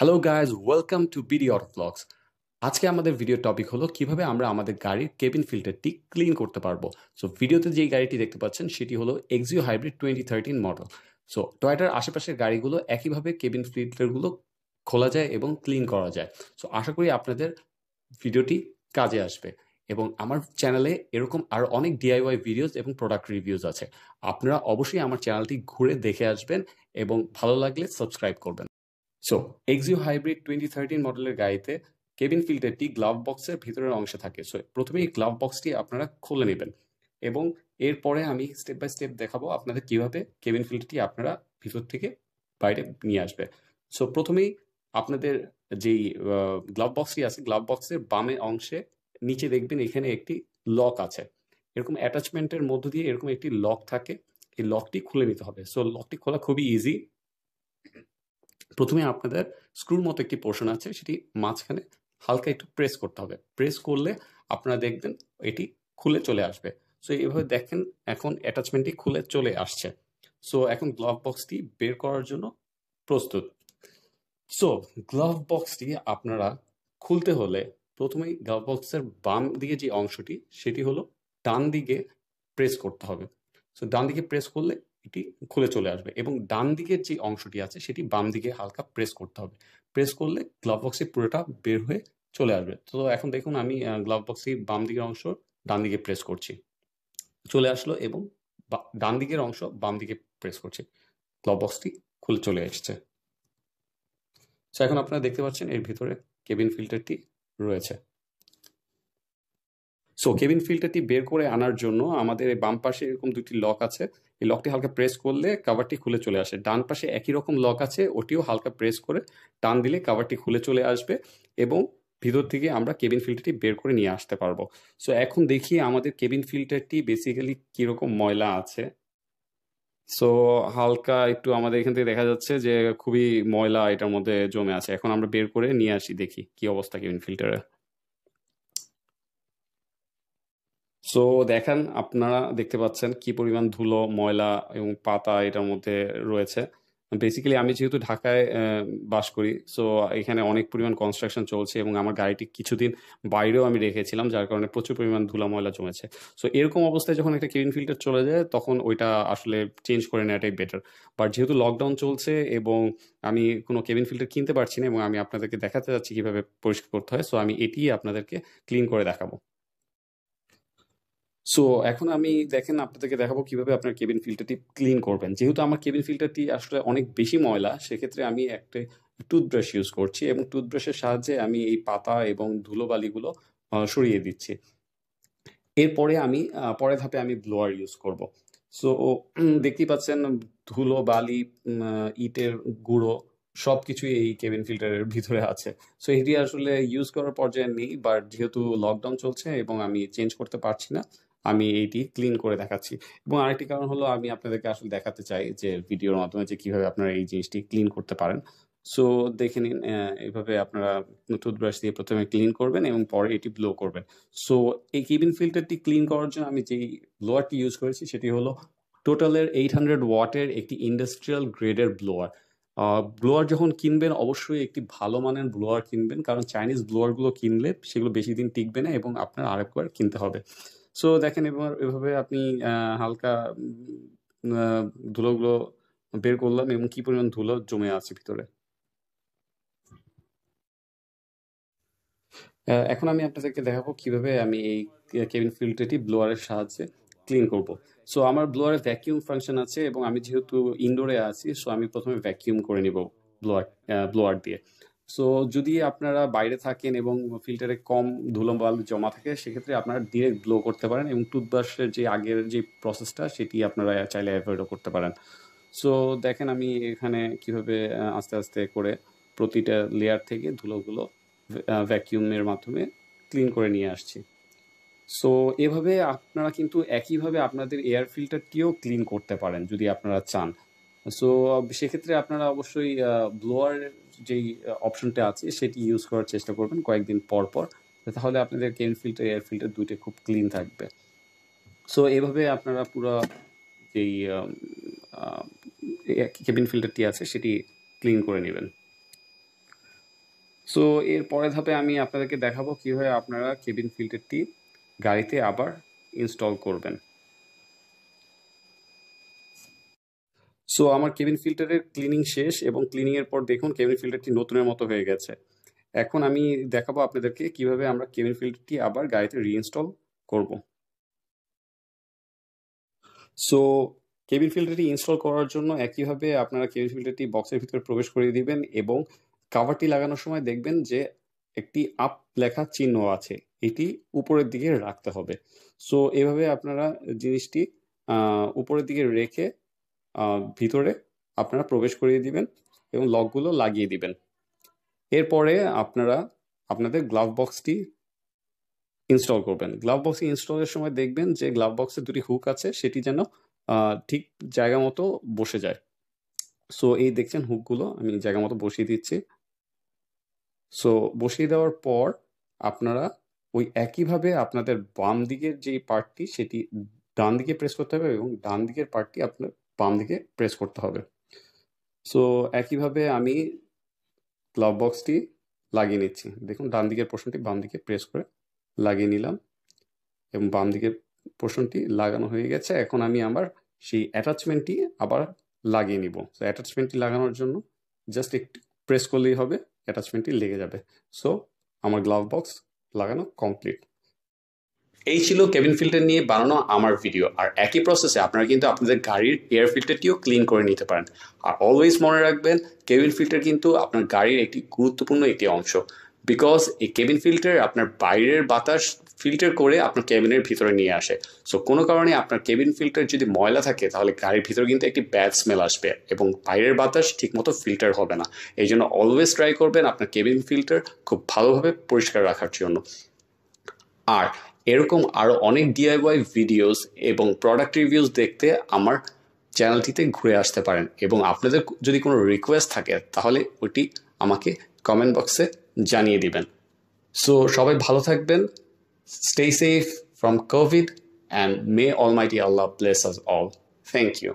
hello guys welcome to BD auto blogs আজকে আমাদের video topic হলো কিভাবে আমরা আমাদের গাড়ির কেবিন ফিল্টারটি ক্লিন করতে পারবো সো ভিডিওতে যেই গাড়িটি দেখতে পাচ্ছেন সেটি হলো Axio hybrid twenty thirteen model so টয়টার আশেপাশের গাড়িগুলো একইভাবে কেবিন ফিল্টারগুলো খোলা যায় এবং ক্লিন করা যায় সো আশা করি আপনাদের ভিডিওটি কাজে আসবে এবং আমার চ্যানেলে এরকম আরও অনেক ডিআইওয়াই ভিডিওস এবং প্রোডাক্ট রিভিউজ আছে আপনারা অবশ্যই আমার চ্যানেলটি ঘুরে দেখে আসবেন এবং ভালো লাগলে সাবস্ক্রাইব করবেন so Axio hybrid twenty thirteen মডেলের গাড়িতে কেবিন ফিল্টারটি গ্লাভ বক্সের ভিতরের অংশে থাকে সো প্রথমে এই গ্লাভ বক্সটি আপনারা খুলে নেবেন এবং এরপরে আমি স্টেপ বাই স্টেপ দেখাবো আপনাদের কীভাবে কেবিন ফিল্টারটি আপনারা ভিতর থেকে বাইরে নিয়ে আসবে সো প্রথমেই আপনাদের যেই গ্লাভ বক্সটি আছে গ্লাভ বক্সের বামে অংশে নিচে দেখবেন এখানে একটি লক আছে এরকম অ্যাটাচমেন্টের মধ্য দিয়ে এরকম একটি লক থাকে এই লকটি খুলে নিতে হবে সো লকটি খোলা খুবই ইজি প্রথমে আপনাদের স্ক্রুর মতো একটি পোর্শন আছে সেটি মাঝখানে হালকা একটু প্রেস করতে হবে প্রেস করলে আপনারা দেখবেন এটি খুলে চলে আসবে সো এইভাবে দেখেন এখন অ্যাটাচমেন্টটি খুলে চলে আসছে সো এখন গ্লাভ বক্সটি বের করার জন্য প্রস্তুত সো গ্লাভ বক্সটি আপনারা খুলতে হলে প্রথমেই গ্লাভ বক্সের বাম দিকে যে অংশটি সেটি হলো ডান দিকে প্রেস করতে হবে সো ডান দিকে প্রেস করলে এটি খুলে চলে আসবে এবং ডান দিকের যে অংশটি আছে সেটি বাম দিকে হালকা প্রেস করতে হবে প্রেস করলে গ্লাভ বক্সে পুরোটা বের হয়ে চলে আসবে তো এখন দেখুন আমি গ্লাভ বক্সে বাম দিকের অংশ ডান দিকে প্রেস করছি চলে আসলো এবং ডান দিকের অংশ বাম দিকে প্রেস করছি গ্লাভ বক্সটি খুলে চলে এসছে তো এখন আপনারা দেখতে পাচ্ছেন এর ভিতরে কেবিন ফিল্টারটি রয়েছে সো কেবিন ফিল্টারটি বের করে আনার জন্য আমাদের এই বাম পাশে এরকম দুটি লক আছে এই লকটি হালকা প্রেস করলে কাভারটি খুলে চলে আসে ডান পাশে একই রকম লক আছে ওটিও হালকা প্রেস করে টান দিলে কাভারটি খুলে চলে আসবে এবং ভিতর থেকে আমরা কেবিন ফিল্টারটি বের করে নিয়ে আসতে পারবো সো এখন দেখি আমাদের কেবিন ফিল্টারটি বেসিক্যালি কীরকম ময়লা আছে সো হালকা একটু আমাদের এখান থেকে দেখা যাচ্ছে যে খুবই ময়লা এটার মধ্যে জমে আছে এখন আমরা বের করে নিয়ে আসি দেখি কি অবস্থা কেবিন ফিল্টারে সো দেখেন আপনারা দেখতে পাচ্ছেন কি পরিমাণ ধুলো ময়লা এবং পাতা এটার মধ্যে রয়েছে বেসিক্যালি আমি যেহেতু ঢাকায় বাস করি সো এখানে অনেক পরিমাণ কনস্ট্রাকশন চলছে এবং আমার গাড়িটি কিছুদিন বাইরেও আমি রেখেছিলাম যার কারণে প্রচুর পরিমাণ ধুলো ময়লা জমেছে সো এরকম অবস্থায় যখন একটা কেবিন ফিল্টার চলে যায় তখন ওইটা আসলে চেঞ্জ করে নেওয়াটাই বেটার বাট যেহেতু লকডাউন চলছে এবং আমি কোনো কেবিন ফিল্টার কিনতে পারছি না এবং আমি আপনাদেরকে দেখাতে যাচ্ছি কীভাবে পরিষ্কার করতে হয় সো আমি এটি আপনাদেরকে ক্লিন করে দেখাবো সো এখন আমি দেখেন আপনাদেরকে দেখাবো কিভাবে আপনার কেবিন ফিল্টারটি ক্লিন করবেন যেহেতু আমার কেবিন ফিল্টারটি আসলে অনেক বেশি ময়লা সেক্ষেত্রে আমি একটা টুথব্রাশ ইউজ করছি এবং টুথব্রাশের সাহায্যে আমি এই পাতা এবং ধুলোবালিগুলো সরিয়ে দিচ্ছি এরপরে আমি পরে ধাপে আমি ব্লোয়ার ইউজ করব সো দেখতেই পাচ্ছেন ধুলো বালি ইটের গুঁড়ো সব কিছুই এই কেবিন ফিল্টারের ভিতরে আছে সো এটি আসলে ইউজ করার পর্যায়ে নেই বাট যেহেতু লকডাউন চলছে এবং আমি চেঞ্জ করতে পারছি না আমি এইটি ক্লিন করে দেখাচ্ছি এবং আরেকটি কারণ হলো আমি আপনাদেরকে আসলে দেখাতে চাই যে ভিডিওর মাধ্যমে যে কীভাবে আপনারা এই জিনিসটি ক্লিন করতে পারেন সো দেখে নিন এভাবে আপনারা টুথব্রাশ দিয়ে প্রথমে ক্লিন করবেন এবং পরে এটি ব্লো করবেন সো এই কেবিন ফিল্টারটি ক্লিন করার জন্য আমি যেই ব্লোয়ারটি ইউজ করেছি সেটি হলো টোটালের এইট হান্ড্রেড ওয়াটের একটি ইন্ডাস্ট্রিয়াল গ্রেডের ব্লোয়ার ব্লোয়ার যখন কিনবেন অবশ্যই একটি ভালো মানের ব্লোয়ার কিনবেন কারণ চাইনিজ ব্লোয়ারগুলো কিনলে সেগুলো বেশি দিন টিকবে না এবং আপনার আরেকবার কিনতে হবে সো দেখেন এবার এভাবে আপনি হালকা ধুলোগুলো বের করলাম এবং কি পরিমাণ ধুলো জমে আছে ভিতরে এখন আমি আপনাদেরকে দেখাবো কিভাবে আমি এই কেবিন ফিল্টারটি ব্লোয়ারের সাহায্যে ক্লিন করব সো আমার ব্লোয়ারে ভ্যাকিউম ফাংশন আছে এবং আমি যেহেতু ইনডোরে আছি সো আমি প্রথমে ভ্যাকিউম করে নিব ব্লোয়ার ব্লোয়ার দিয়ে সো যদি আপনারা বাইরে থাকেন এবং ফিল্টারে কম ধুলোবাল জমা থাকে সেক্ষেত্রে আপনারা ডিরেক্ট ব্লো করতে পারেন এবং টুথব্রাশের যে আগের যে প্রসেসটা সেটি আপনারা চাইলে অ্যাভয়েডও করতে পারেন সো দেখেন আমি এখানে কিভাবে আস্তে আস্তে করে প্রতিটা লেয়ার থেকে ধুলোগুলো ভ্যাকিউমের মাধ্যমে ক্লিন করে নিয়ে আসছি সো এভাবে আপনারা কিন্তু একইভাবে আপনাদের এয়ার ফিল্টারটিও ক্লিন করতে পারেন যদি আপনারা চান সো সেক্ষেত্রে আপনারা অবশ্যই ব্লোয়ার যেই অপশনটা আছে সেটি ইউজ করার চেষ্টা করবেন কয়েকদিন পর পর তাহলে আপনাদের কেন ফিল্টার এয়ার ফিল্টার দুইটা খুব ক্লিন থাকবে সো এভাবে আপনারা পুরো যেই কেবিন ফিল্টারটি আছে সেটি ক্লিন করে নেবেন সো এর পরে ধাপে আমি আপনাদেরকে দেখাবো কীভাবে আপনারা কেবিন ফিল্টারটি গাড়িতে আবার ইনস্টল করবেন সো আমার কেবিন ফিল্টারের ক্লিনিং শেষ এবং ক্লিনিংয়ের পর দেখুন কেবিন ফিল্টারটি নতুনের মতো হয়ে গেছে এখন আমি দেখাবো আপনাদেরকে কিভাবে আমরা কেবিন ফিল্টারটি আবার গাড়িতে রিইনস্টল করব সো কেবিন ফিল্টারটি ইনস্টল করার জন্য একইভাবে আপনারা কেবিন ফিল্টারটি বক্সের ভিতরে প্রবেশ করিয়ে দিবেন এবং কাভারটি লাগানোর সময় দেখবেন যে একটি আপ লেখা চিহ্ন আছে এটি উপরের দিকে রাখতে হবে সো এভাবে আপনারা জিনিসটি উপরের দিকে রেখে ভিতরে আপনারা প্রবেশ করিয়ে দিবেন এবং লকগুলো লাগিয়ে দিবেন এরপরে আপনারা আপনাদের গ্লাভ বক্সটি ইনস্টল করবেন গ্লাভ বক্স ইনস্টলের সময় দেখবেন যে গ্লাভ বক্সে দুটি হুক আছে সেটি যেন ঠিক জায়গা মতো বসে যায় সো এই দেখছেন হুকগুলো আমি জায়গা মতো বসিয়ে দিচ্ছি সো বসিয়ে দেওয়ার পর আপনারা ওই একইভাবে আপনাদের বাম দিকের যে পার্টটি সেটি ডান দিকে প্রেস করতে হবে এবং ডান দিকের পার্টটি আপনার বাম দিকে প্রেস করতে হবে সো একইভাবে আমি গ্লাভ বক্সটি লাগিয়ে নিচ্ছি দেখুন ডান দিকের পোর্শনটি বাম দিকে প্রেস করে লাগিয়ে নিলাম এবং বাম দিকের পোর্শনটি লাগানো হয়ে গেছে এখন আমি আমার সেই অ্যাটাচমেন্টটি আবার লাগিয়ে নিব সো অ্যাটাচমেন্টটি লাগানোর জন্য জাস্ট একটু প্রেস করলেই হবে অ্যাটাচমেন্টটি লেগে যাবে সো আমার গ্লাভ বক্স লাগানো কমপ্লিট এই ছিল কেবিন ফিল্টার নিয়ে বানানো আমার ভিডিও আর একই প্রসেসে আপনারা কিন্তু আপনাদের গাড়ির এয়ার ফিল্টারটিও ক্লিন করে নিতে পারেন আর অলওয়েজ মনে রাখবেন কেবিন ফিল্টার কিন্তু আপনার গাড়ির একটি গুরুত্বপূর্ণ একটি অংশ বিকজ এই কেবিন ফিল্টার আপনার বাইরের বাতাস ফিল্টার করে আপনার কেবিনের ভিতরে নিয়ে আসে সো কোনো কারণে আপনার কেবিন ফিল্টার যদি ময়লা থাকে তাহলে গাড়ির ভিতরে কিন্তু একটি ব্যাড স্মেল আসবে এবং বাইরের বাতাস ঠিকমতো ফিল্টার হবে না এই জন্য অলওয়েজ ট্রাই করবেন আপনার কেবিন ফিল্টার খুব ভালোভাবে পরিষ্কার রাখার জন্য আর এরকম আরও অনেক ডিআইওয়াই ভিডিওস এবং প্রোডাক্ট রিভিউস দেখতে আমার চ্যানেলটিতে ঘুরে আসতে পারেন এবং আপনাদের যদি কোনো রিকোয়েস্ট থাকে তাহলে ওটি আমাকে কমেন্ট বক্সে জানিয়ে দিবেন সো সবাই ভালো থাকবেন stay safe from COVID and may almighty Allah place us all thank you